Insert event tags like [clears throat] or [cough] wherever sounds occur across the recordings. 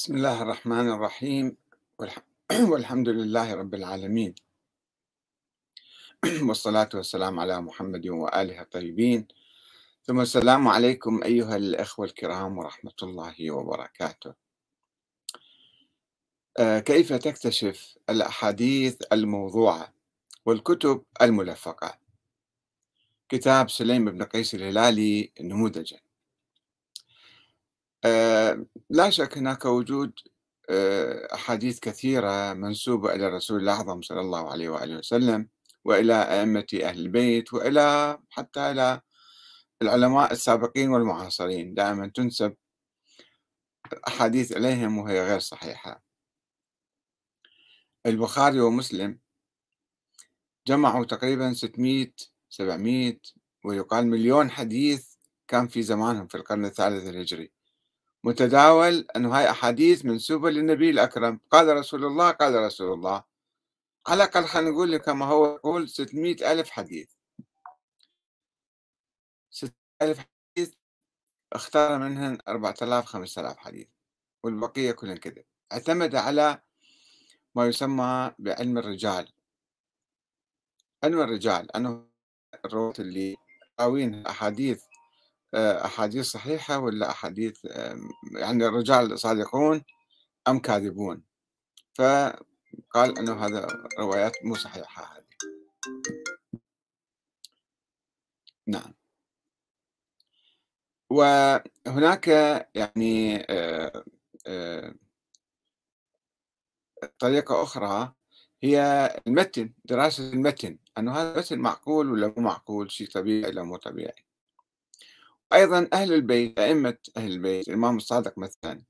بسم الله الرحمن الرحيم [clears throat] والحمد لله رب العالمين [clears throat] والصلاة والسلام على محمد وآله الطيبين ثم السلام عليكم أيها الأخوة الكرام ورحمة الله وبركاته آه، كيف تكتشف الأحاديث الموضوعة والكتب الملفقة كتاب سليم بن قيس الهلالي نموذجاً آه، لا شك هناك وجود آه، أحاديث كثيرة منسوبة إلى الرسول الأعظم صلى الله عليه وآله وسلم وإلى أئمة أهل البيت وإلى حتى إلى العلماء السابقين والمعاصرين دائما تنسب أحاديث إليهم وهي غير صحيحة البخاري ومسلم جمعوا تقريبا 600 700 ويقال مليون حديث كان في زمانهم في القرن الثالث الهجري متداول أنه هاي أحاديث منسوبة للنبي الأكرم قال رسول الله قال رسول الله على الأقل خلينا نقول كما هو يقول 600 ألف حديث 600 ألف حديث اختار منهن 4000 5000 حديث والبقية كلها كذب اعتمد على ما يسمى بعلم الرجال علم الرجال أنه الروات اللي راوين أحاديث آه، أحاديث صحيحة ولا أحاديث يعني الرجال صادقون أم كاذبون فقال أنه هذا روايات مو صحيحة هذه نعم وهناك يعني آه، آه، طريقة أخرى هي المتن دراسة المتن أنه هذا المتن معقول ولا مو معقول شيء طبيعي ولا مو طبيعي أيضا أهل البيت أئمة أهل البيت الإمام الصادق مثلا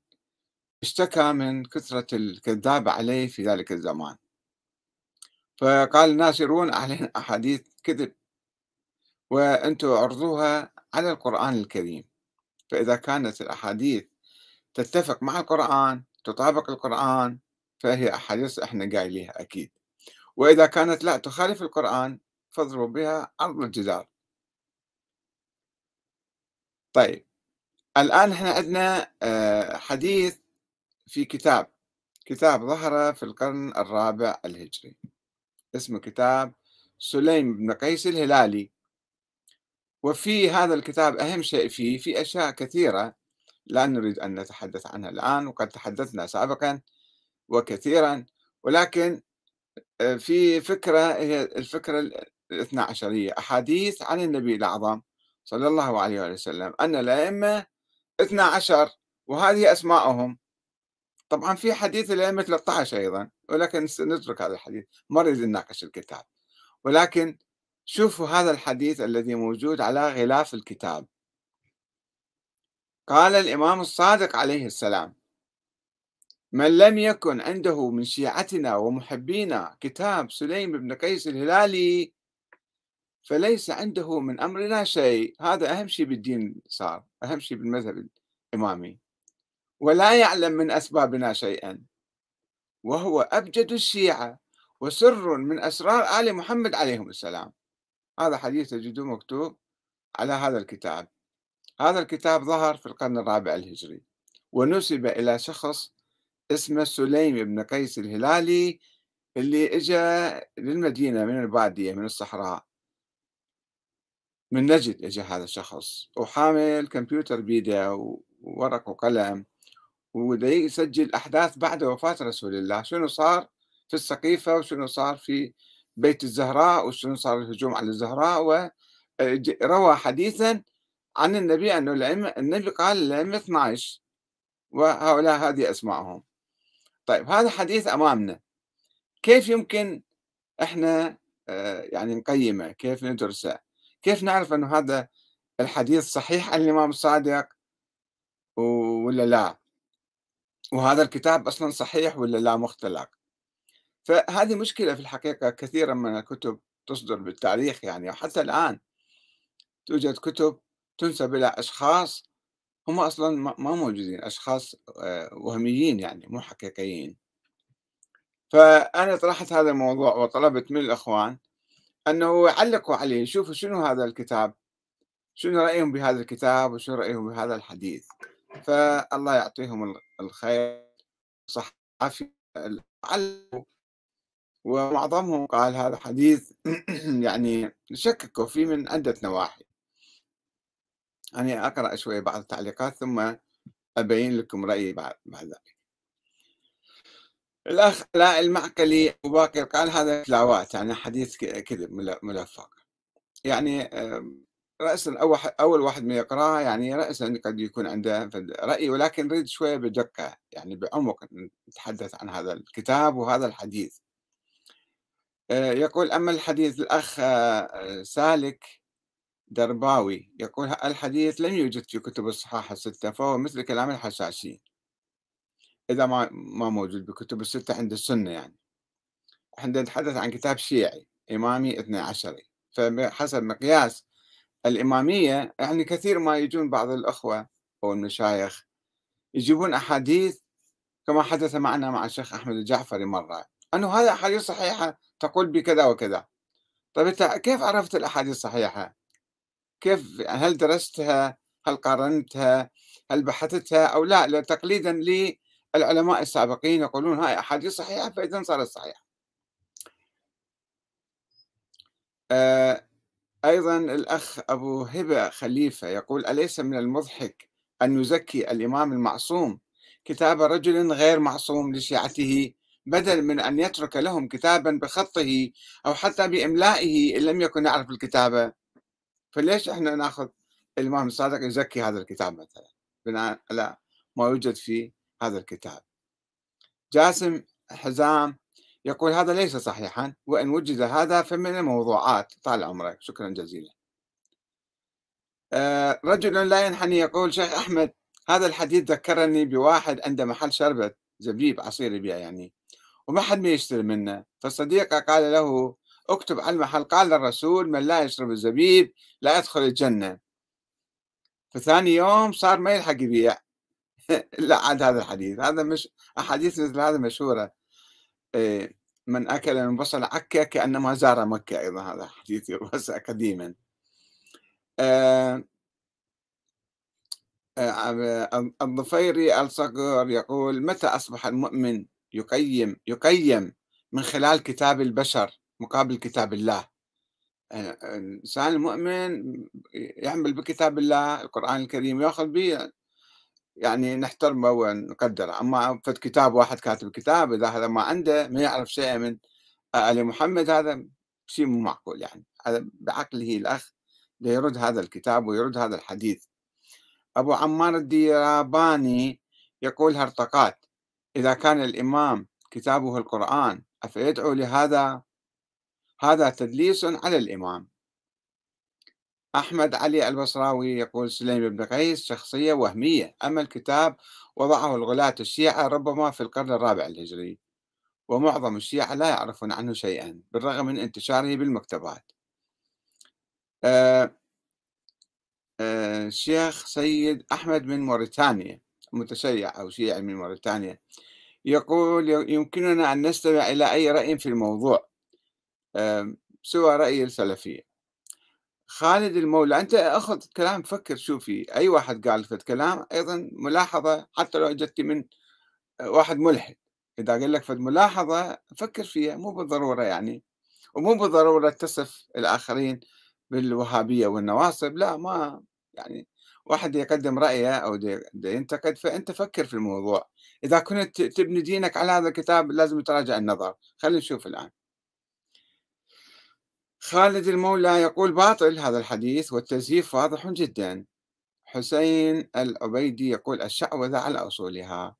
اشتكى من كثرة الكذاب عليه في ذلك الزمان فقال الناس يرون علينا أحاديث كذب وأنتم عرضوها على القرآن الكريم فإذا كانت الأحاديث تتفق مع القرآن تطابق القرآن فهي أحاديث إحنا قايليها أكيد وإذا كانت لا تخالف القرآن فاضربوا بها عرض الجدار طيب الآن احنا عندنا آه، حديث في كتاب كتاب ظهر في القرن الرابع الهجري اسمه كتاب سليم بن قيس الهلالي وفي هذا الكتاب أهم شيء فيه في أشياء كثيرة لا نريد أن نتحدث عنها الآن وقد تحدثنا سابقا وكثيرا ولكن آه، في فكرة هي الفكرة الاثنى عشرية أحاديث عن النبي الأعظم صلى الله عليه وسلم أن الأئمة 12 وهذه أسماءهم طبعا في حديث الأئمة 13 أيضا ولكن نترك هذا الحديث ما نريد نناقش الكتاب ولكن شوفوا هذا الحديث الذي موجود على غلاف الكتاب قال الإمام الصادق عليه السلام من لم يكن عنده من شيعتنا ومحبينا كتاب سليم بن قيس الهلالي فليس عنده من أمرنا شيء هذا أهم شيء بالدين صار أهم شيء بالمذهب الإمامي ولا يعلم من أسبابنا شيئا وهو أبجد الشيعة وسر من أسرار آل محمد عليهم السلام هذا حديث تجدوه مكتوب على هذا الكتاب هذا الكتاب ظهر في القرن الرابع الهجري ونسب إلى شخص اسمه سليم بن قيس الهلالي اللي اجى للمدينة من البادية من الصحراء من نجد اجى هذا الشخص وحامل كمبيوتر بيده وورق وقلم وده يسجل احداث بعد وفاه رسول الله شنو صار في السقيفه وشنو صار في بيت الزهراء وشنو صار الهجوم على الزهراء وروى حديثا عن النبي انه النبي قال الائمه 12 وهؤلاء هذه اسمائهم طيب هذا حديث امامنا كيف يمكن احنا آه، يعني نقيمه كيف ندرسه كيف نعرف أنه هذا الحديث صحيح عن الإمام الصادق ولا لا وهذا الكتاب أصلا صحيح ولا لا مختلق فهذه مشكلة في الحقيقة كثيرا من الكتب تصدر بالتاريخ يعني وحتى الآن توجد كتب تنسب إلى أشخاص هم أصلا ما موجودين أشخاص آه، وهميين يعني مو حقيقيين فأنا طرحت هذا الموضوع وطلبت من الإخوان أنه علقوا عليه شوفوا شنو هذا الكتاب شنو رأيهم بهذا الكتاب وشنو رأيهم بهذا الحديث فالله يعطيهم الخير صح عافية ومعظمهم قال هذا حديث [clears throat] يعني شككوا فيه من عدة نواحي أنا يعني أقرأ شوي بعض التعليقات ثم أبين لكم رأيي بعد ذلك الأخ لا المعقلي أبو باكر قال هذا تلاوات يعني حديث كذب ملفق يعني رأسا أول واحد ما يقراه يعني رأسا قد يكون عنده رأي ولكن نريد شوية بدقة يعني بعمق نتحدث عن هذا الكتاب وهذا الحديث آه، يقول أما الحديث الأخ آه، سالك درباوي يقول الحديث لم يوجد في كتب الصحاح الستة فهو مثل كلام الحشاشين إذا ما ما موجود بكتب الستة عند السنة يعني احنا نتحدث عن كتاب شيعي إمامي اثنى عشري فحسب مقياس الإمامية يعني كثير ما يجون بعض الأخوة أو المشايخ يجيبون أحاديث كما حدث معنا مع الشيخ أحمد الجعفري مرة أنه هذه أحاديث صحيحة تقول بكذا وكذا طيب أنت كيف عرفت الأحاديث الصحيحه؟ كيف هل درستها؟ هل قارنتها؟ هل بحثتها أو لا؟ تقليدا لي العلماء السابقين يقولون هاي أحاديث صحيحة فإذا صارت صحيحة آه، أيضا الأخ أبو هبة خليفة يقول أليس من المضحك أن يزكي الإمام المعصوم كتاب رجل غير معصوم لشيعته بدل من أن يترك لهم كتابا بخطه أو حتى بإملائه إن لم يكن يعرف الكتابة فليش إحنا نأخذ الإمام الصادق يزكي هذا الكتاب مثلا بناء على ما يوجد فيه هذا الكتاب جاسم حزام يقول هذا ليس صحيحا وإن وجد هذا فمن الموضوعات طال عمرك شكرا جزيلا آه، رجل لا ينحني يقول شيخ أحمد هذا الحديث ذكرني بواحد عنده محل شربة زبيب عصير يبيع يعني وما حد ما يشتري منه فصديقه قال له اكتب على المحل قال الرسول من لا يشرب الزبيب لا يدخل الجنة فثاني يوم صار ما يلحق يبيع [laughs] لا عاد هذا الحديث هذا مش أحاديث مثل هذا مشهورة آه، من أكل من بصل عكا كأنما زار مكة أيضا هذا حديث يروس قديما [laughs] آه، آه، الضفيري الصقر يقول متى أصبح المؤمن يقيم يقيم من خلال كتاب البشر مقابل كتاب الله الإنسان المؤمن يعمل بكتاب الله القرآن الكريم يأخذ به يعني نحترمه ونقدره اما فد كتاب واحد كاتب كتاب اذا هذا ما عنده ما يعرف شيء من ال محمد هذا شيء مو معقول يعني هذا بعقله الاخ يرد هذا الكتاب ويرد هذا الحديث ابو عمار الديراباني يقول هرطقات اذا كان الامام كتابه القران افيدعو لهذا هذا تدليس على الامام أحمد علي البصراوي يقول سليم بن قيس شخصية وهمية أما الكتاب وضعه الغلاة الشيعة ربما في القرن الرابع الهجري ومعظم الشيعة لا يعرفون عنه شيئا بالرغم من انتشاره بالمكتبات الشيخ آه، آه، سيد أحمد من موريتانيا متشيع أو شيعي من موريتانيا يقول يمكننا أن نستمع إلى أي رأي في الموضوع آه، سوى رأي السلفية خالد المولى انت اخذ كلام فكر شوفي اي واحد قال فد كلام ايضا ملاحظه حتى لو اجت من آه، واحد ملحد اذا قال لك فد ملاحظه فكر فيها مو بالضروره يعني ومو بالضروره تصف الاخرين بالوهابيه والنواصب لا ما يعني واحد يقدم رايه او ينتقد فانت فكر في الموضوع اذا كنت تبني دينك على هذا الكتاب لازم تراجع النظر خلينا نشوف الان خالد المولى يقول باطل هذا الحديث والتزييف واضح جدا حسين العبيدي يقول الشعوذة على أصولها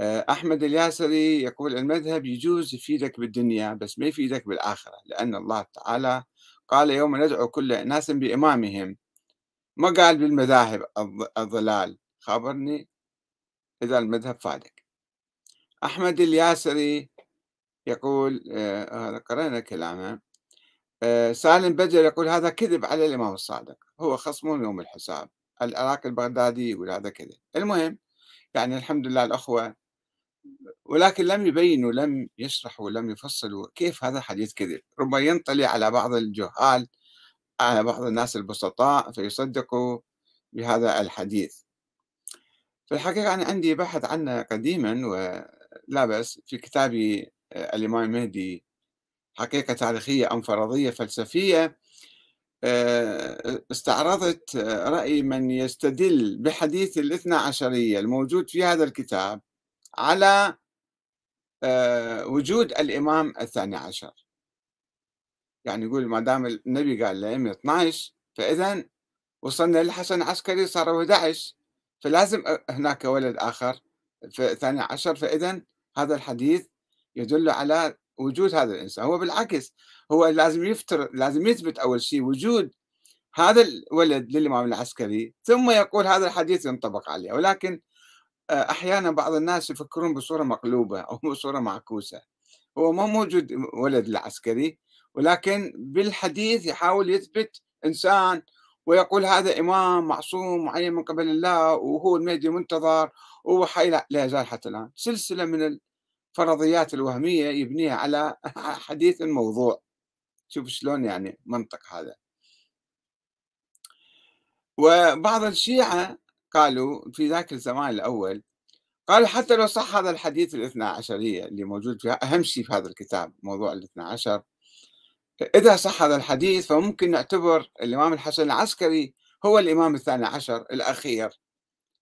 آه، أحمد الياسري يقول المذهب يجوز يفيدك بالدنيا بس ما يفيدك بالآخرة لأن الله تعالى قال يوم ندعو كل أناس بإمامهم ما قال بالمذاهب الضلال خبرني إذا المذهب فادك أحمد الياسري يقول آه، هذا قرأنا كلامه آه، سالم بدر يقول هذا كذب على الإمام الصادق هو خصم يوم الحساب العراق البغدادي يقول هذا كذب المهم يعني الحمد لله الأخوة ولكن لم يبينوا لم يشرحوا لم يفصلوا كيف هذا حديث كذب ربما ينطلي على بعض الجهال على بعض الناس البسطاء فيصدقوا بهذا الحديث في الحقيقة أنا عندي بحث عنه قديما ولا بأس في كتابي آه، الإمام المهدي حقيقة تاريخية أم فرضية فلسفية آه، استعرضت رأي من يستدل بحديث الاثنى عشرية الموجود في هذا الكتاب على آه، وجود الإمام الثاني عشر يعني يقول ما دام النبي قال الأئمة 12 فإذا وصلنا للحسن العسكري صار 11 فلازم هناك ولد آخر في الثاني عشر فإذا هذا الحديث يدل على وجود هذا الانسان هو بالعكس هو لازم يفتر لازم يثبت اول شيء وجود هذا الولد للامام العسكري ثم يقول هذا الحديث ينطبق عليه ولكن آه، احيانا بعض الناس يفكرون بصوره مقلوبه [laughs] او بصوره معكوسه هو ما موجود ولد العسكري ولكن بالحديث يحاول يثبت انسان ويقول هذا امام معصوم معين من قبل الله وهو المهدي المنتظر وهو حي لا يزال حتى الان سلسله من فرضيات الوهمية يبنيها على [laughs] حديث الموضوع شوف شلون يعني منطق هذا وبعض الشيعة قالوا في ذاك الزمان الأول قالوا حتى لو صح هذا الحديث الاثنى عشرية اللي موجود فيها أهم شيء في هذا الكتاب موضوع الاثنى عشر إذا صح هذا الحديث فممكن نعتبر الإمام الحسن العسكري هو الإمام الثاني عشر الأخير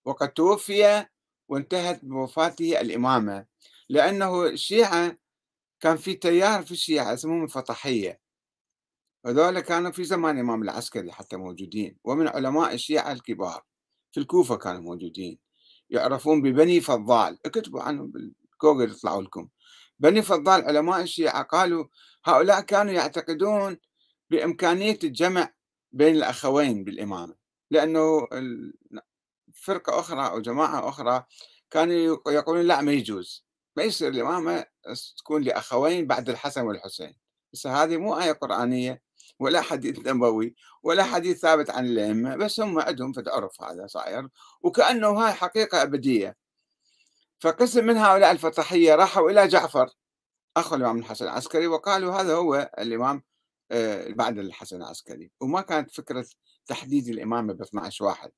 وقد توفي وانتهت بوفاته الإمامة لأنه الشيعة كان في تيار في الشيعة اسمهم الفطحية هذول كانوا في زمان الإمام العسكري حتى موجودين ومن علماء الشيعة الكبار في الكوفة كانوا موجودين يعرفون ببني فضال اكتبوا عنهم بالجوجل يطلعوا لكم بني فضال علماء الشيعة قالوا هؤلاء كانوا يعتقدون بإمكانية الجمع بين الأخوين بالإمامة لأنه فرقة أخرى أو جماعة أخرى كانوا يقولون لا ما يجوز ما يصير الإمامة تكون لأخوين بعد الحسن والحسين بس هذه مو آية قرآنية ولا حديث نبوي ولا حديث ثابت عن الأئمة بس هم عندهم في العرف هذا صاير وكأنه هاي حقيقة أبدية فقسم من هؤلاء الفتحية راحوا إلى جعفر أخو الإمام الحسن العسكري وقالوا هذا هو الإمام آه، بعد الحسن العسكري وما كانت فكرة تحديد الإمامة ب 12 واحد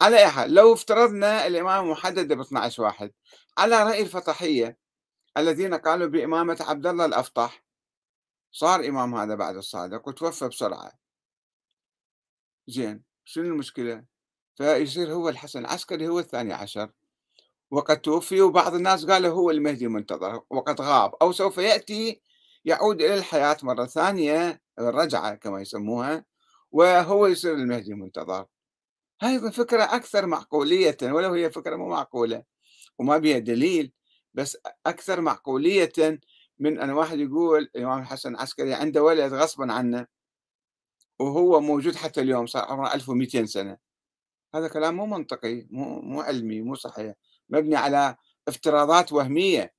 على أي حال لو افترضنا الإمامة محددة ب 12 واحد على رأي الفطحية الذين قالوا بإمامة عبد الله الأفطح صار إمام هذا بعد الصادق وتوفى بسرعة زين شنو المشكلة فيصير هو الحسن العسكري هو الثاني عشر وقد توفي وبعض الناس قالوا هو المهدي منتظر وقد غاب أو سوف يأتي يعود إلى الحياة مرة ثانية الرجعة كما يسموها وهو يصير المهدي منتظر هذه فكرة أكثر معقولية ولو هي فكرة مو معقولة وما بها دليل بس أكثر معقولية من أن واحد يقول الإمام الحسن العسكري عنده ولد غصبا عنه وهو موجود حتى اليوم صار عمره 1200 سنة هذا كلام مو منطقي مو مو علمي مو صحيح مبني على افتراضات وهمية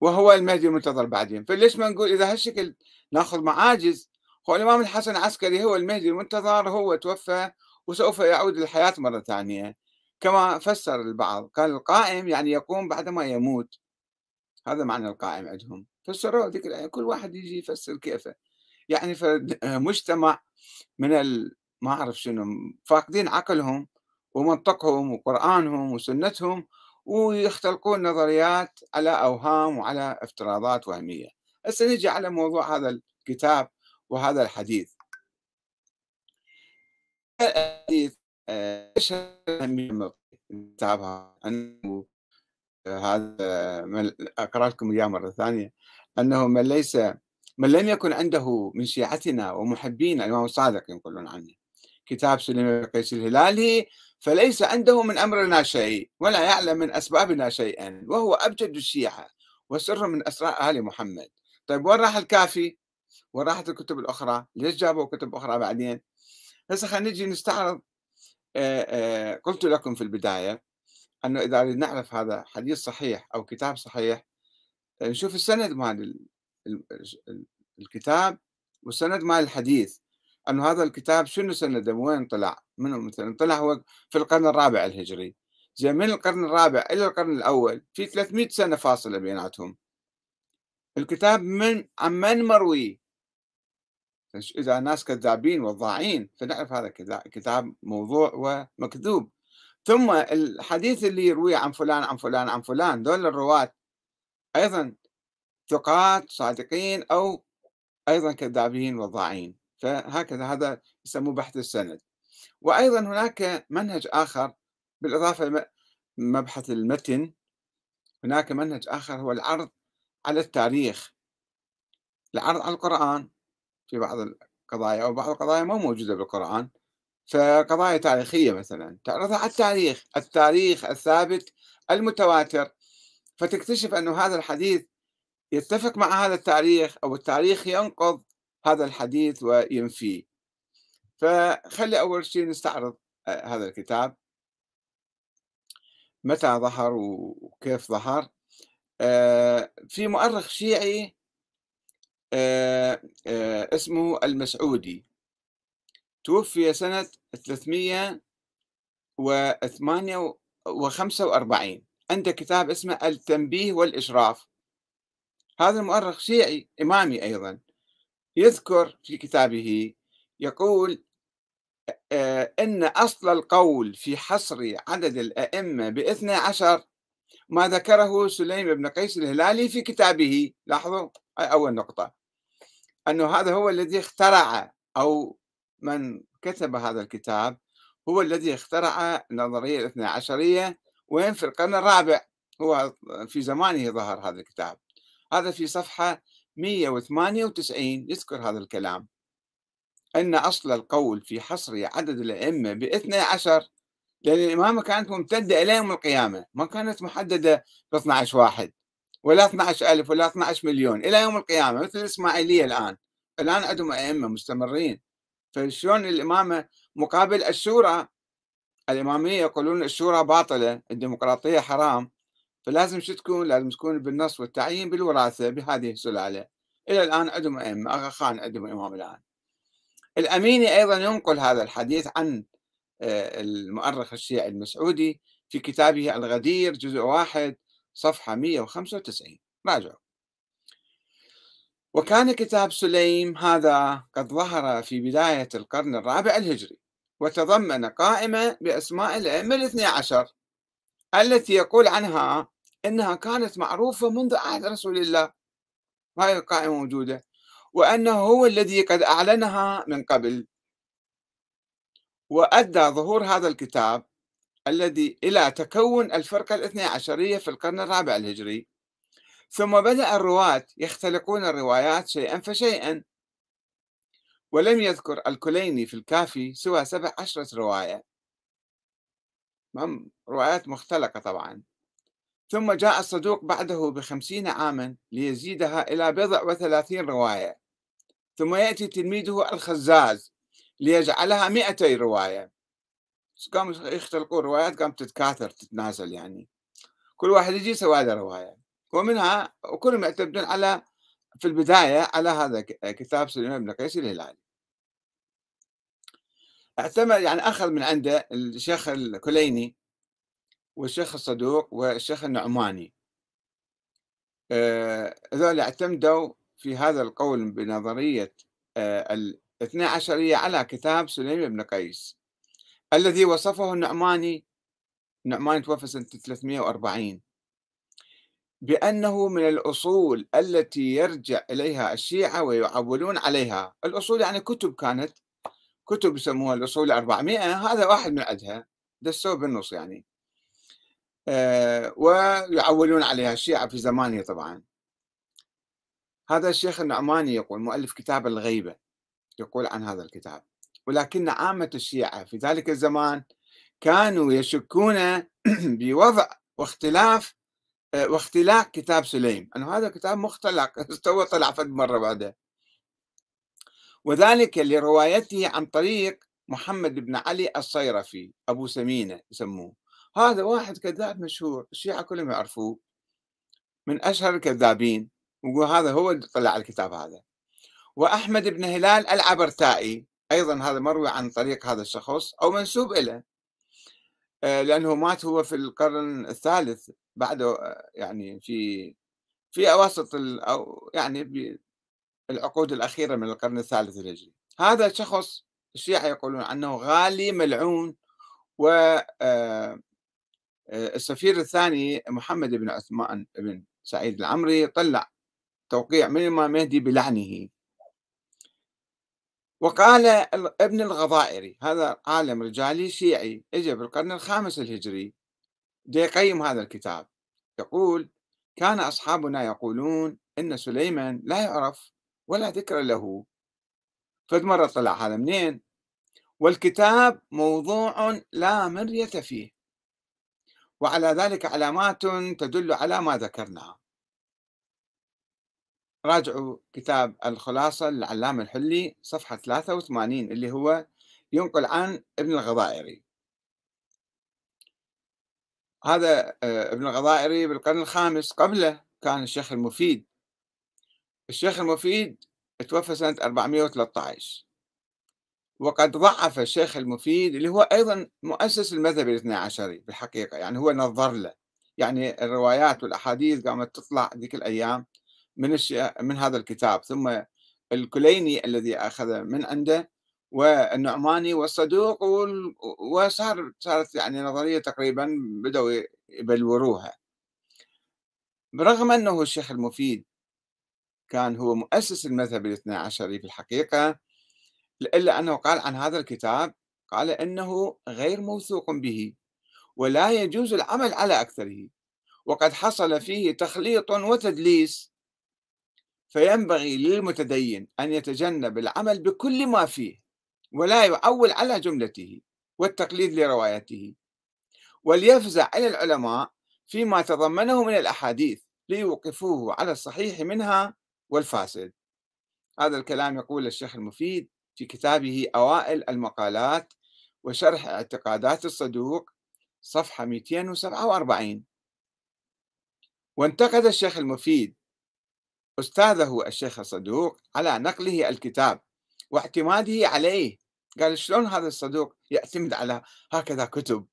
وهو المهدي المنتظر بعدين فليش ما نقول إذا هالشكل ناخذ معاجز هو الإمام الحسن العسكري هو المهدي المنتظر هو توفى وسوف يعود للحياة مرة ثانية كما فسر البعض قال القائم يعني يقوم بعدما يموت هذا معنى القائم عندهم فسروا ذيك يعني كل واحد يجي يفسر كيفه يعني آه، مجتمع من ال... ما أعرف شنو فاقدين عقلهم ومنطقهم وقرآنهم وسنتهم ويختلقون نظريات على أوهام وعلى افتراضات وهمية هسه نجي على موضوع هذا الكتاب وهذا الحديث آه، ايش اهميه انه هذا آه، اقرا لكم اياه مره ثانيه انه من ليس من لم يكن عنده من شيعتنا ومحبين الامام الصادق ينقلون عنه كتاب سليم بن قيس الهلالي فليس عنده من امرنا شيء ولا يعلم من اسبابنا شيئا وهو ابجد الشيعه وسر من اسرار ال محمد طيب وين راح الكافي؟ وين راحت الكتب الاخرى؟ ليش جابوا كتب اخرى بعدين؟ هسه خلينا نجي نستعرض قلت لكم في البدايه انه اذا أريد نعرف هذا حديث صحيح او كتاب صحيح نشوف السند مال الكتاب والسند مال الحديث انه هذا الكتاب شنو سنده من وين طلع؟ منو مثلا طلع هو في القرن الرابع الهجري زي من القرن الرابع الى القرن الاول في 300 سنه فاصله بيناتهم الكتاب من عن من مروي إذا ناس كذابين وضاعين فنعرف هذا كتاب موضوع ومكذوب ثم الحديث اللي يروي عن فلان عن فلان عن فلان دول الرواة أيضا ثقات صادقين أو أيضا كذابين وضاعين فهكذا هذا يسموه بحث السند وأيضا هناك منهج آخر بالإضافة مبحث المتن هناك منهج آخر هو العرض على التاريخ العرض على القرآن في بعض القضايا أو بعض القضايا ما موجودة بالقرآن فقضايا تاريخية مثلا تعرضها على التاريخ التاريخ الثابت المتواتر فتكتشف أنه هذا الحديث يتفق مع هذا التاريخ أو التاريخ ينقض هذا الحديث وينفيه فخلي أول شيء نستعرض آه، هذا الكتاب متى ظهر وكيف ظهر آه، في مؤرخ شيعي آه، آه، اسمه المسعودي توفي سنة 348 عنده كتاب اسمه التنبيه والإشراف هذا المؤرخ شيعي إمامي أيضا يذكر في كتابه يقول آه، إن أصل القول في حصر عدد الأئمة باثنى عشر ما ذكره سليم بن قيس الهلالي في كتابه لاحظوا أول نقطة أنه هذا هو الذي اخترع أو من كتب هذا الكتاب هو الذي اخترع النظرية الاثنى عشرية وين في القرن الرابع هو في زمانه ظهر هذا الكتاب هذا في صفحة 198 يذكر هذا الكلام أن أصل القول في حصر عدد الأئمة باثنى عشر لأن الإمامة كانت ممتدة إلى يوم القيامة ما كانت محددة ب 12 واحد ولا 12000 ولا 12 مليون الى يوم القيامه مثل الاسماعيليه الان الان عندهم ائمه مستمرين فشلون الامامه مقابل الشورى الاماميه يقولون الشورى باطله الديمقراطيه حرام فلازم شو تكون؟ لازم تكون بالنص والتعيين بالوراثه بهذه السلاله الى الان عندهم ائمه اغا خان عندهم امام الان الاميني ايضا ينقل هذا الحديث عن آه، المؤرخ الشيعي المسعودي في كتابه الغدير جزء واحد صفحة 195 راجعوا وكان كتاب سليم هذا قد ظهر في بداية القرن الرابع الهجري وتضمن قائمة بأسماء الأئمة الاثني عشر التي يقول عنها إنها كانت معروفة منذ عهد رسول الله هاي القائمة موجودة وأنه هو الذي قد أعلنها من قبل وأدى ظهور هذا الكتاب الذي إلى تكون الفرقة الاثنى عشرية في القرن الرابع الهجري ثم بدأ الرواة يختلقون الروايات شيئا فشيئا ولم يذكر الكليني في الكافي سوى سبع عشرة رواية روايات مختلقة طبعا ثم جاء الصدوق بعده بخمسين عاما ليزيدها إلى بضع وثلاثين رواية ثم يأتي تلميذه الخزاز ليجعلها مئتي رواية قاموا يختلقون روايات قامت تتكاثر تتنازل يعني كل واحد يجي يسوي هذا روايه ومنها وكلهم يعتمدون على في البدايه على هذا كتاب سليمان بن قيس الهلالي اعتمد يعني اخذ من عنده الشيخ الكليني والشيخ الصدوق والشيخ النعماني آه، هذول اعتمدوا في هذا القول بنظريه آه، الاثنى عشريه على كتاب سليمان بن قيس الذي وصفه النعماني النعماني توفى سنة 340 بأنه من الأصول التي يرجع إليها الشيعة ويعولون عليها الأصول يعني كتب كانت كتب يسموها الأصول 400 هذا واحد من عدها دسوه بالنص يعني أه ويعولون عليها الشيعة في زمانه طبعا هذا الشيخ النعماني يقول مؤلف كتاب الغيبة يقول عن هذا الكتاب ولكن عامة الشيعة في ذلك الزمان كانوا يشكون [clears throat] بوضع واختلاف آه، واختلاق كتاب سليم أنه هذا كتاب مختلق [laughs] استوى طلع فد مرة بعده وذلك لروايته عن طريق محمد بن علي الصيرفي أبو سمينة يسموه هذا واحد كذاب مشهور الشيعة كلهم يعرفوه من أشهر الكذابين وهذا هو اللي طلع الكتاب هذا وأحمد بن هلال العبرتائي أيضا هذا مروي عن طريق هذا الشخص أو منسوب إليه آه، لأنه مات هو في القرن الثالث بعده آه، يعني في في أواسط أو يعني العقود الأخيرة من القرن الثالث الهجري هذا الشخص الشيعة يقولون عنه غالي ملعون و آه، السفير الثاني محمد بن عثمان بن سعيد العمري طلع توقيع من الإمام مهدي بلعنه وقال ابن الغضائري هذا عالم رجالي شيعي اجى بالقرن الخامس الهجري دي يقيم هذا الكتاب يقول كان أصحابنا يقولون إن سليمان لا يعرف ولا ذكر له فد مرة طلع هذا منين والكتاب موضوع لا مرية فيه وعلى ذلك علامات تدل على ما ذكرنا راجعوا كتاب الخلاصة للعلامة الحلي صفحة 83 اللي هو ينقل عن ابن الغضائري هذا آه، ابن الغضائري بالقرن الخامس قبله كان الشيخ المفيد الشيخ المفيد توفى سنة 413 وقد ضعف الشيخ المفيد اللي هو أيضا مؤسس المذهب الاثنى عشري بالحقيقة يعني هو نظر له يعني الروايات والأحاديث قامت تطلع ذيك الأيام من الشيء من هذا الكتاب ثم الكليني الذي أخذ من عنده والنعماني والصدوق وصار صارت يعني نظرية تقريبا بدأوا يبلوروها برغم أنه الشيخ المفيد كان هو مؤسس المذهب الاثنى عشري في الحقيقة إلا أنه قال عن هذا الكتاب قال إنه غير موثوق به ولا يجوز العمل على أكثره وقد حصل فيه تخليط وتدليس فينبغي للمتدين أن يتجنب العمل بكل ما فيه ولا يعول على جملته والتقليد لروايته وليفزع إلى العلماء فيما تضمنه من الأحاديث ليوقفوه على الصحيح منها والفاسد هذا الكلام يقول الشيخ المفيد في كتابه أوائل المقالات وشرح اعتقادات الصدوق صفحة 247 وانتقد الشيخ المفيد أستاذه الشيخ الصدوق على نقله الكتاب واعتماده عليه قال شلون هذا الصدوق يعتمد على هكذا كتب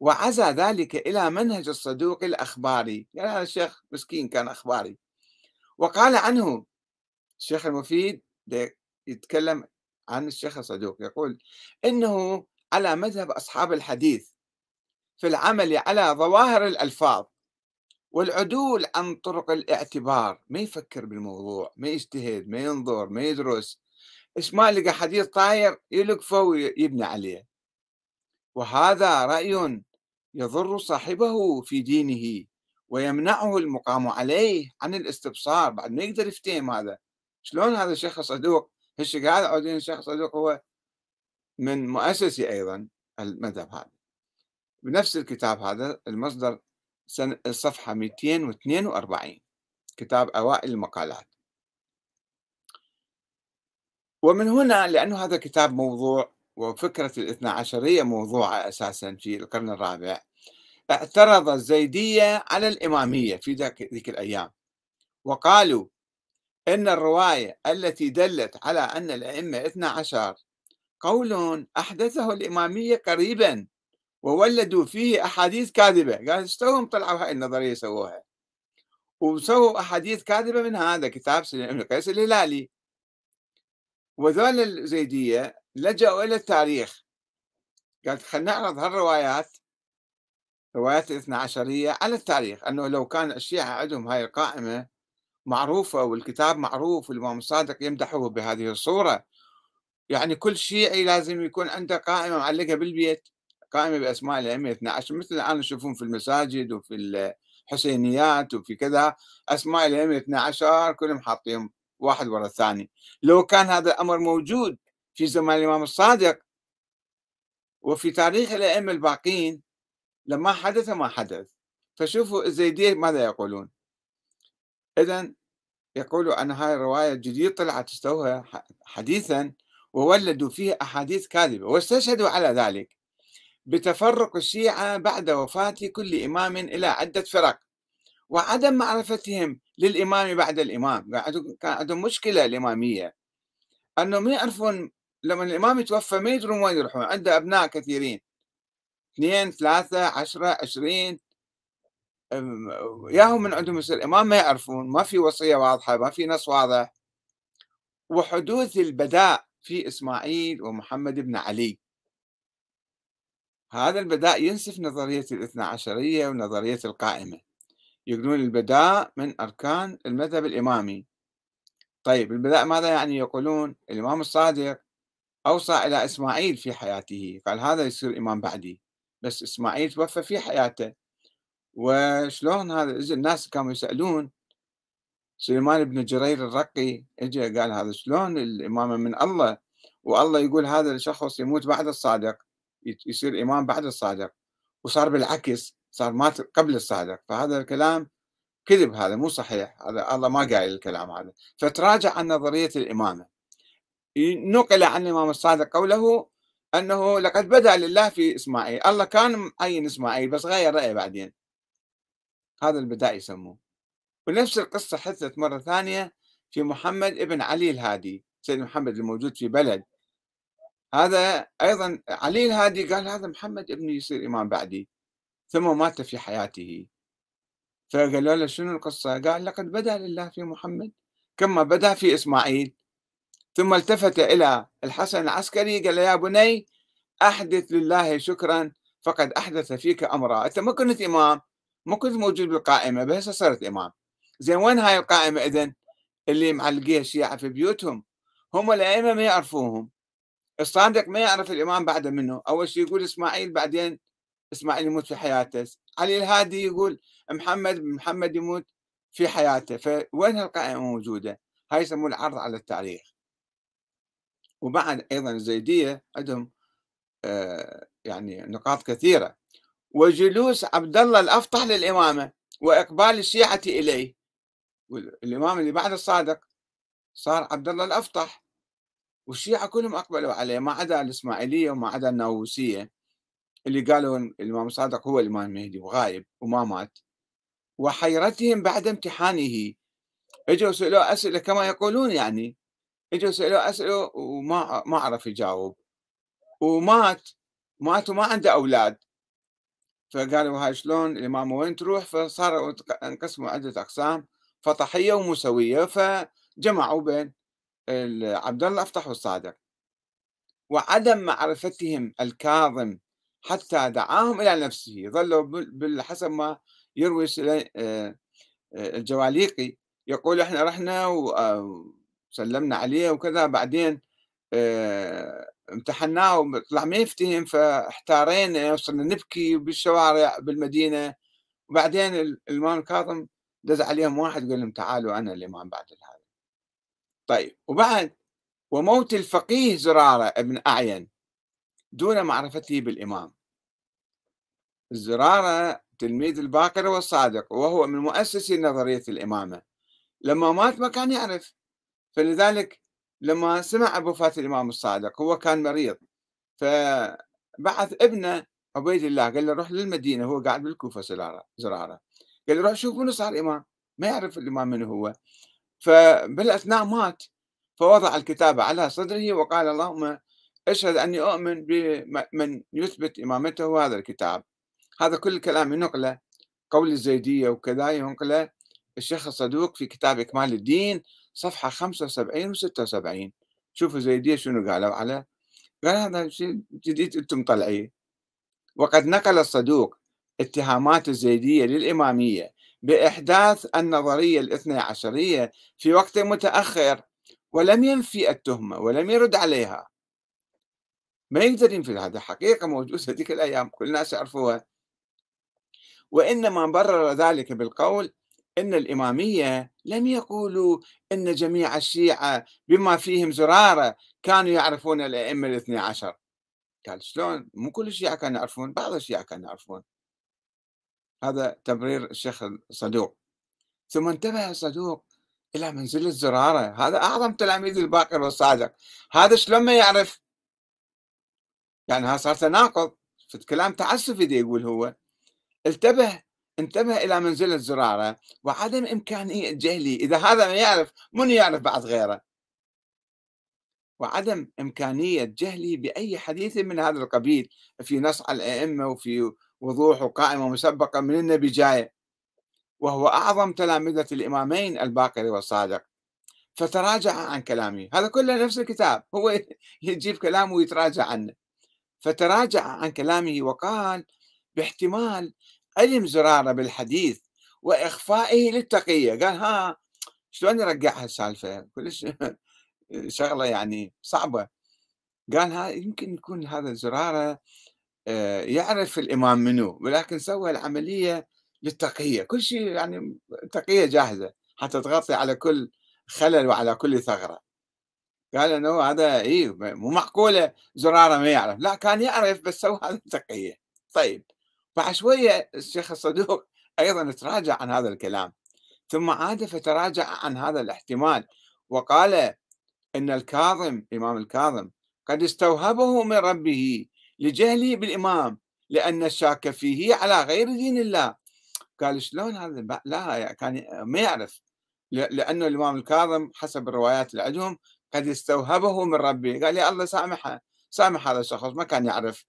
وعزى ذلك إلى منهج الصدوق الأخباري يعني هذا الشيخ مسكين كان أخباري وقال عنه الشيخ المفيد يتكلم عن الشيخ الصدوق يقول إنه على مذهب أصحاب الحديث في العمل على ظواهر الألفاظ والعدول عن طرق الاعتبار ما يفكر بالموضوع ما يجتهد ما ينظر ما يدرس ايش ما لقى حديث طاير يلقفه ويبنى عليه وهذا رأي يضر صاحبه في دينه ويمنعه المقام عليه عن الاستبصار بعد ما يقدر يفتهم هذا شلون هذا الشيخ صدوق هش قاعد عودين الشيخ صدوق هو من مؤسسي ايضا المذهب هذا بنفس الكتاب هذا المصدر سنة 242 كتاب أوائل المقالات ومن هنا لأن هذا كتاب موضوع وفكرة الاثنى عشرية موضوعة أساسا في القرن الرابع اعترض الزيدية على الإمامية في ذيك الأيام وقالوا إن الرواية التي دلت على أن الأئمة اثنى عشر قول أحدثه الإمامية قريبا وولدوا فيه أحاديث كاذبة قال استوهم طلعوا هاي النظرية سووها وسووا أحاديث كاذبة من هذا كتاب سليم بن قيس الهلالي وذول الزيدية لجأوا إلى التاريخ قالت خلينا نعرض هالروايات روايات الاثنى عشرية على التاريخ أنه لو كان الشيعة عندهم هاي القائمة معروفة والكتاب معروف والإمام الصادق يمدحه بهذه الصورة يعني كل شيعي لازم يكون عنده قائمة معلقة بالبيت قائمه باسماء الائمه 12 مثل الان تشوفون في المساجد وفي الحسينيات وفي كذا اسماء الائمه 12 آه، كلهم حاطين واحد ورا الثاني لو كان هذا الامر موجود في زمان الامام الصادق وفي تاريخ الائمه الباقين لما حدث ما حدث فشوفوا الزيديه ماذا يقولون اذا يقولوا ان هاي الروايه الجديده طلعت استوها حديثا وولدوا فيه احاديث كاذبه واستشهدوا على ذلك بتفرق الشيعة بعد وفاة كل إمام إلى عدة فرق وعدم معرفتهم للإمام بعد الإمام كان عندهم مشكلة الإمامية أنهم يعرفون لما الإمام يتوفى ما يدرون وين يروحون عنده أبناء كثيرين اثنين ثلاثة عشرة عشرين ياهم من عندهم يصير إمام ما يعرفون ما في وصية واضحة ما في نص واضح وحدوث البداء في إسماعيل ومحمد بن علي هذا البداء ينسف نظرية الاثنى عشرية ونظرية القائمة يقولون البداء من أركان المذهب الإمامي طيب البداء ماذا يعني يقولون الإمام الصادق أوصى إلى إسماعيل في حياته قال هذا يصير إمام بعدي بس إسماعيل توفى في حياته وشلون هذا الناس كانوا يسألون سليمان بن جرير الرقي اجى قال هذا شلون الإمامة من الله والله يقول هذا الشخص يموت بعد الصادق يصير إمام بعد الصادق وصار بالعكس صار مات قبل الصادق فهذا الكلام كذب هذا مو صحيح هذا الله ما قايل الكلام هذا فتراجع عن نظرية الإمامة نقل عن الإمام الصادق قوله أنه لقد بدأ لله في إسماعيل الله كان معين إسماعيل بس غير رأيه بعدين هذا البداء يسموه ونفس القصة حدثت مرة ثانية في محمد ابن علي الهادي سيد محمد الموجود في بلد هذا ايضا علي الهادي قال هذا محمد ابني يصير امام بعدي ثم مات في حياته فقالوا له شنو القصه؟ قال لقد بدا لله في محمد كما بدا في اسماعيل ثم التفت الى الحسن العسكري قال له يا بني احدث لله شكرا فقد احدث فيك امرا، انت ما كنت امام ما كنت موجود بالقائمه بس صرت امام. زين وين هاي القائمه اذا؟ اللي معلقيها الشيعه في بيوتهم هم الائمه ما يعرفوهم الصادق ما يعرف الإمام بعد منه أول شيء يقول إسماعيل بعدين إسماعيل يموت في حياته علي الهادي يقول محمد محمد يموت في حياته فوين هالقائمة موجودة هاي يسموه العرض على التاريخ وبعد أيضا الزيدية عندهم آه يعني نقاط كثيرة وجلوس عبد الله الأفطح للإمامة وإقبال الشيعة إليه الإمام اللي بعد الصادق صار عبد الله الأفطح والشيعة كلهم أقبلوا عليه ما عدا الإسماعيلية وما عدا الناووسية اللي قالوا الإمام صادق هو الإمام المهدي وغايب وما مات وحيرتهم بعد امتحانه اجوا سألوه أسئلة كما يقولون يعني اجوا سألوه أسئلة وما ما عرف يجاوب ومات مات وما عنده أولاد فقالوا هاي شلون الإمامة وين تروح فصاروا انقسموا عدة أقسام فطحية وموسوية فجمعوا بين عبد الله أفتح والصادق وعدم معرفتهم الكاظم حتى دعاهم إلى نفسه ظلوا بالحسب ما يروي آه، آه، الجواليقي يقول احنا رحنا آه، وسلمنا عليه وكذا بعدين امتحناه وطلع ما يفتهم فاحتارينا وصرنا نبكي بالشوارع بالمدينه وبعدين الامام الكاظم دز عليهم واحد قال لهم تعالوا انا الامام بعد هذا طيب وبعد وموت الفقيه زرارة ابن أعين دون معرفته بالإمام زرارة تلميذ الباقر والصادق وهو من مؤسسي نظرية الإمامة لما مات ما كان يعرف فلذلك لما سمع بوفاة الإمام الصادق هو كان مريض فبعث ابنه عبيد الله قال له روح للمدينة هو قاعد بالكوفة زرارة قال له روح شوف منو صار إمام ما يعرف الإمام من هو فبالاثناء مات فوضع الكتاب على صدره وقال اللهم اشهد اني اؤمن بمن يثبت امامته هذا الكتاب هذا كل الكلام ينقله قول الزيديه وكذا ينقله الشيخ الصدوق في كتاب اكمال الدين صفحه 75 و 76 شوفوا الزيديه شنو قالوا على قال هذا شيء جديد انتم طلعيه وقد نقل الصدوق اتهامات الزيديه للاماميه بإحداث النظرية الاثنى عشرية في وقت متأخر ولم ينفي التهمة ولم يرد عليها ما يقدر ينفي هذا حقيقة موجودة ذيك الأيام كل الناس يعرفوها وإنما برر ذلك بالقول إن الإمامية لم يقولوا إن جميع الشيعة بما فيهم زرارة كانوا يعرفون الأئمة الاثنى عشر قال شلون مو كل الشيعة كانوا يعرفون بعض الشيعة كانوا يعرفون هذا تبرير الشيخ الصدوق ثم انتبه الصدوق إلى منزل الزرارة هذا أعظم تلاميذ الباقر والصادق هذا شلون ما يعرف يعني هذا صار تناقض في كلام تعسفي دي يقول هو انتبه انتبه إلى منزل الزرارة وعدم إمكانية جهلي إذا هذا ما يعرف من يعرف بعد غيره وعدم إمكانية جهلي بأي حديث من هذا القبيل في نص على الأئمة وفي وضوح وقائمة مسبقة من النبي جاية وهو أعظم تلامذة الإمامين الباقر والصادق فتراجع عن كلامه هذا كله نفس الكتاب [laughs] هو يجيب كلامه ويتراجع عنه فتراجع عن كلامه وقال باحتمال علم زرارة بالحديث وإخفائه للتقية قال ها شلون نرجع هالسالفة كلش [laughs] شغلة يعني صعبة قال ها يمكن يكون هذا زرارة آه، يعرف الامام منو ولكن سوى العمليه للتقيه كل شيء يعني تقيه جاهزه حتى تغطي على كل خلل وعلى كل ثغره قال انه هذا اي مو معقوله زراره ما يعرف لا كان يعرف بس سوى هذا التقيه طيب بعد شويه الشيخ الصدوق ايضا تراجع عن هذا الكلام ثم عاد فتراجع عن هذا الاحتمال وقال ان الكاظم امام الكاظم قد استوهبه من ربه لجهله بالإمام لأن الشاك فيه على غير دين الله قال شلون هذا لا كان ما يعرف لأن الإمام الكاظم حسب الروايات اللي عندهم قد استوهبه من ربه قال يا الله سامحه سامح هذا الشخص ما كان يعرف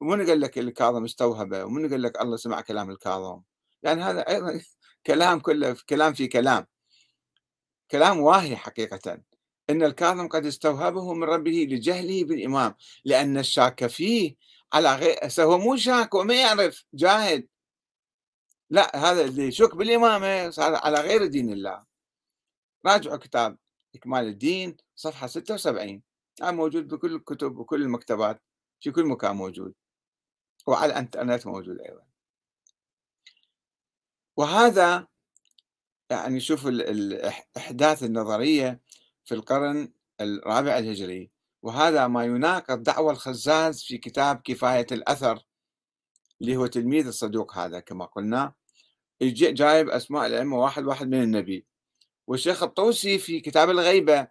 ومن آه، قال لك الكاظم استوهبه ومن قال لك الله سمع كلام الكاظم يعني هذا أيضا [laughs] كلام كله كلام في كلام كلام واهي حقيقة أن الكاظم قد استوهبه من ربه لجهله بالإمام لأن الشاك فيه على غير هو مو شاك وما يعرف جاهد لا هذا اللي يشك بالإمامة إيه، صار على غير دين الله راجعوا كتاب إكمال الدين صفحة 76 هذا آه، موجود بكل الكتب وكل المكتبات في كل مكان موجود وعلى الانترنت موجود ايضا وهذا يعني شوف الاحداث النظريه في القرن الرابع الهجري وهذا ما يناقض دعوى الخزاز في كتاب كفاية الأثر اللي هو تلميذ الصدوق هذا كما قلنا جايب أسماء الأئمة واحد واحد من النبي والشيخ الطوسي في كتاب الغيبة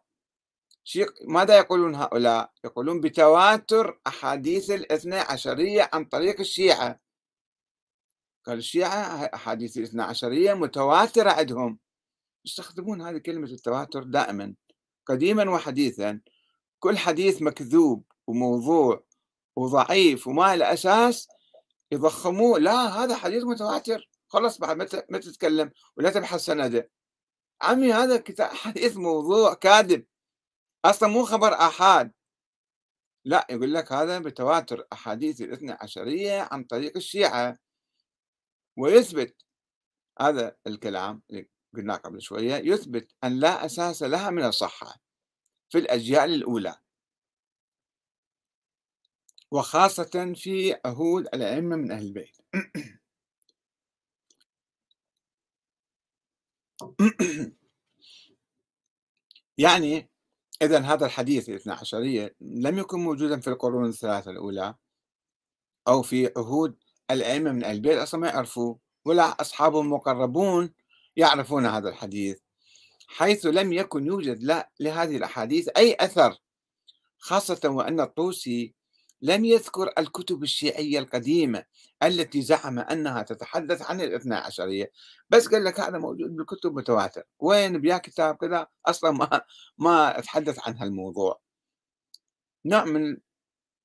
ماذا يقولون هؤلاء؟ يقولون بتواتر أحاديث الاثنى عشرية عن طريق الشيعة قال الشيعة أحاديث الاثنى عشرية متواترة عندهم يستخدمون هذه كلمة التواتر دائما قديما وحديثا كل حديث مكذوب وموضوع وضعيف وما له أساس يضخموه لا هذا حديث متواتر خلص بعد ما تتكلم ولا تبحث سنده عمي هذا كتاب حديث موضوع كاذب اصلا مو خبر احاد لا يقول لك هذا بتواتر احاديث الاثنى عشريه عن طريق الشيعه ويثبت هذا الكلام قلنا قبل شوية يثبت أن لا أساس لها من الصحة في الأجيال الأولى وخاصة في عهود الأئمة من أهل البيت [coughs] يعني إذا هذا الحديث الاثنى عشرية لم يكن موجودا في القرون الثلاثة الأولى أو في عهود الأئمة من أهل البيت أصلا ما يعرفوه ولا أصحابه المقربون يعرفون هذا الحديث حيث لم يكن يوجد لا لهذه الأحاديث أي أثر خاصة وأن الطوسي لم يذكر الكتب الشيعية القديمة التي زعم أنها تتحدث عن الاثنى عشرية بس قال لك هذا موجود بالكتب متواتر وين بيا كتاب كذا أصلا ما, ما أتحدث عن هالموضوع نوع من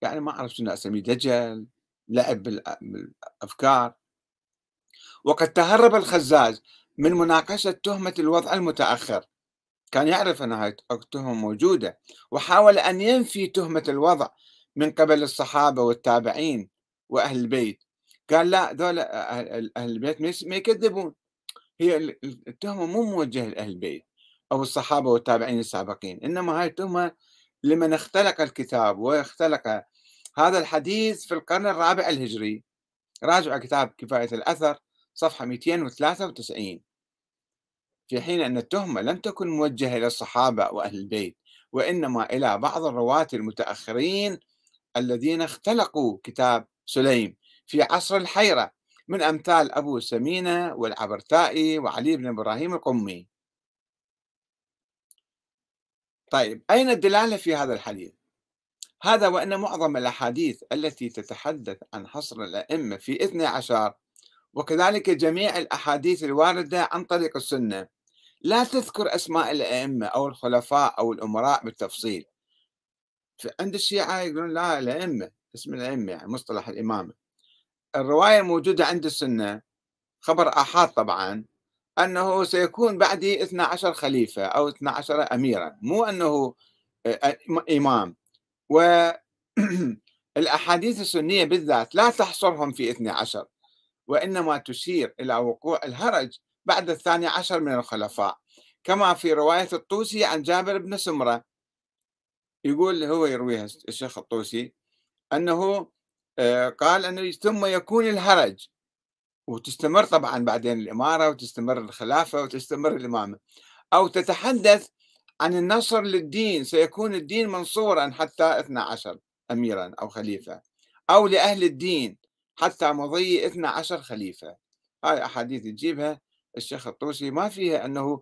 يعني ما أعرف شنو أسميه دجل لعب بالأفكار وقد تهرب الخزاز من مناقشة تهمة الوضع المتأخر كان يعرف أن هاي التهمة موجودة وحاول أن ينفي تهمة الوضع من قبل الصحابة والتابعين وأهل البيت قال لا دول أهل البيت ما يكذبون هي التهمة مو موجهة لأهل البيت أو الصحابة والتابعين السابقين إنما هاي التهمة لمن اختلق الكتاب واختلق هذا الحديث في القرن الرابع الهجري راجع كتاب كفاية الأثر صفحة 293 في حين أن التهمة لم تكن موجهة إلى الصحابة وأهل البيت وإنما إلى بعض الرواة المتأخرين الذين اختلقوا كتاب سليم في عصر الحيرة من أمثال أبو سمينة والعبرتائي وعلي بن إبراهيم القمي طيب أين الدلالة في هذا الحديث؟ هذا وأن معظم الأحاديث التي تتحدث عن حصر الأئمة في إثني عشر وكذلك جميع الأحاديث الواردة عن طريق السنة لا تذكر أسماء الأئمة أو الخلفاء أو الأمراء بالتفصيل عند الشيعة يقولون لا الأئمة اسم الأئمة يعني مصطلح الإمامة الرواية الموجودة عند السنة خبر آحاد طبعا أنه سيكون بعدي 12 خليفة أو 12 أميرا مو أنه إمام والأحاديث [clears throat] السنية بالذات لا تحصرهم في 12 وإنما تشير إلى وقوع الهرج بعد الثاني عشر من الخلفاء كما في رواية الطوسي عن جابر بن سمرة يقول هو يرويها الشيخ الطوسي أنه آه، قال أنه ثم يكون الهرج وتستمر طبعا بعدين الإمارة وتستمر الخلافة وتستمر الإمامة أو تتحدث عن النصر للدين سيكون الدين منصورا حتى 12 أميرا أو خليفة أو لأهل الدين حتى مضي 12 خليفة هاي أحاديث تجيبها الشيخ الطوسي ما فيها انه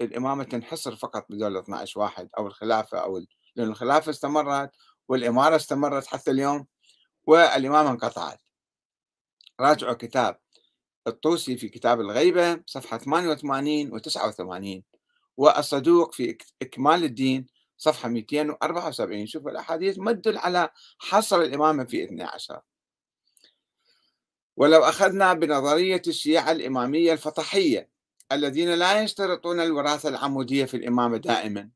الامامه تنحصر فقط بدوله 12 واحد او الخلافه او لان الخلافه استمرت والاماره استمرت حتى اليوم والامامه انقطعت راجعوا كتاب الطوسي في كتاب الغيبه صفحه 88 و89 والصدوق في اكمال الدين صفحه 274 شوفوا الاحاديث ما تدل على حصر الامامه في 12 ولو أخذنا بنظرية الشيعة الإمامية الفطحية الذين لا يشترطون الوراثة العمودية في الإمامة دائما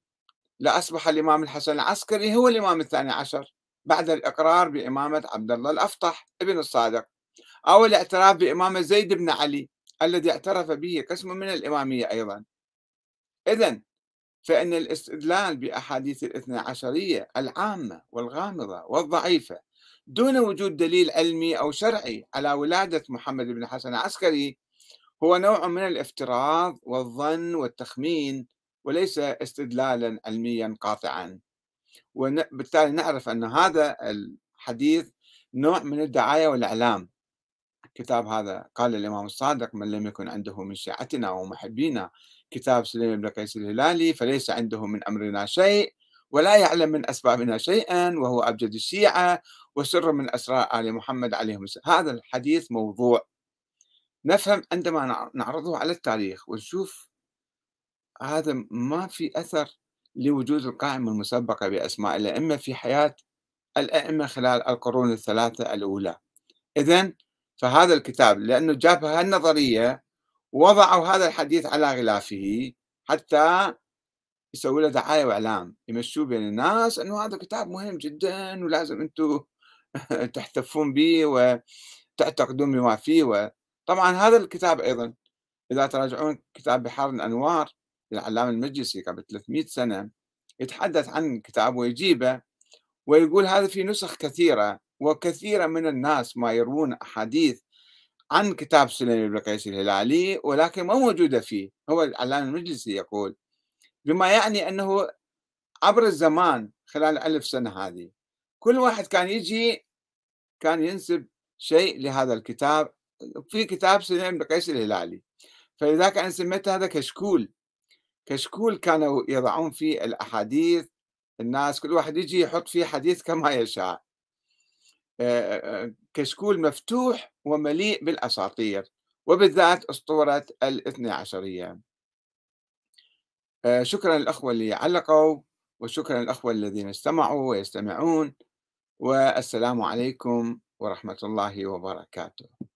لأصبح الإمام الحسن العسكري هو الإمام الثاني عشر بعد الإقرار بإمامة عبد الله الأفطح ابن الصادق أو الاعتراف بإمامة زيد بن علي الذي اعترف به قسم من الإمامية أيضا إذا فإن الاستدلال بأحاديث الاثنى عشرية العامة والغامضة والضعيفة دون وجود دليل علمي أو شرعي على ولادة محمد بن حسن العسكري هو نوع من الافتراض والظن والتخمين وليس استدلالا علميا قاطعا وبالتالي نعرف أن هذا الحديث نوع من الدعاية والإعلام كتاب هذا قال الإمام الصادق من لم يكن عنده من شيعتنا ومحبينا كتاب سليم بن قيس الهلالي فليس عنده من أمرنا شيء ولا يعلم من أسبابنا شيئا وهو أبجد الشيعة وسر من أسرار آل محمد عليهم السلام هذا الحديث موضوع نفهم عندما نعرضه على التاريخ ونشوف هذا ما في أثر لوجود القائمة المسبقة بأسماء الأئمة في حياة الأئمة خلال القرون الثلاثة الأولى إذا فهذا الكتاب لأنه جاب هالنظرية وضعوا هذا الحديث على غلافه حتى يسوي له دعايه وإعلام يمشوه بين الناس انه هذا كتاب مهم جدا ولازم انتم [laughs] تحتفون به وتعتقدون بما فيه طبعا هذا الكتاب ايضا اذا تراجعون كتاب بحار الانوار للعلامه المجلسي قبل 300 سنه يتحدث عن كتاب ويجيبه ويقول هذا في نسخ كثيره وكثيرا من الناس ما يروون احاديث عن كتاب سليم بن قيس الهلالي ولكن ما موجوده فيه هو العلامه المجلسي يقول بما يعني أنه عبر الزمان خلال ألف سنة هذه كل واحد كان يجي كان ينسب شيء لهذا الكتاب في كتاب سليم بقيس قيس الهلالي فلذلك أنا سميت هذا كشكول كشكول كانوا يضعون فيه الأحاديث الناس كل واحد يجي يحط فيه حديث كما يشاء آه، آه، آه، كشكول مفتوح ومليء بالأساطير وبالذات أسطورة الاثنى عشرية آه، شكرا للأخوة اللي علقوا وشكرا للأخوة الذين استمعوا ويستمعون والسلام عليكم ورحمة الله وبركاته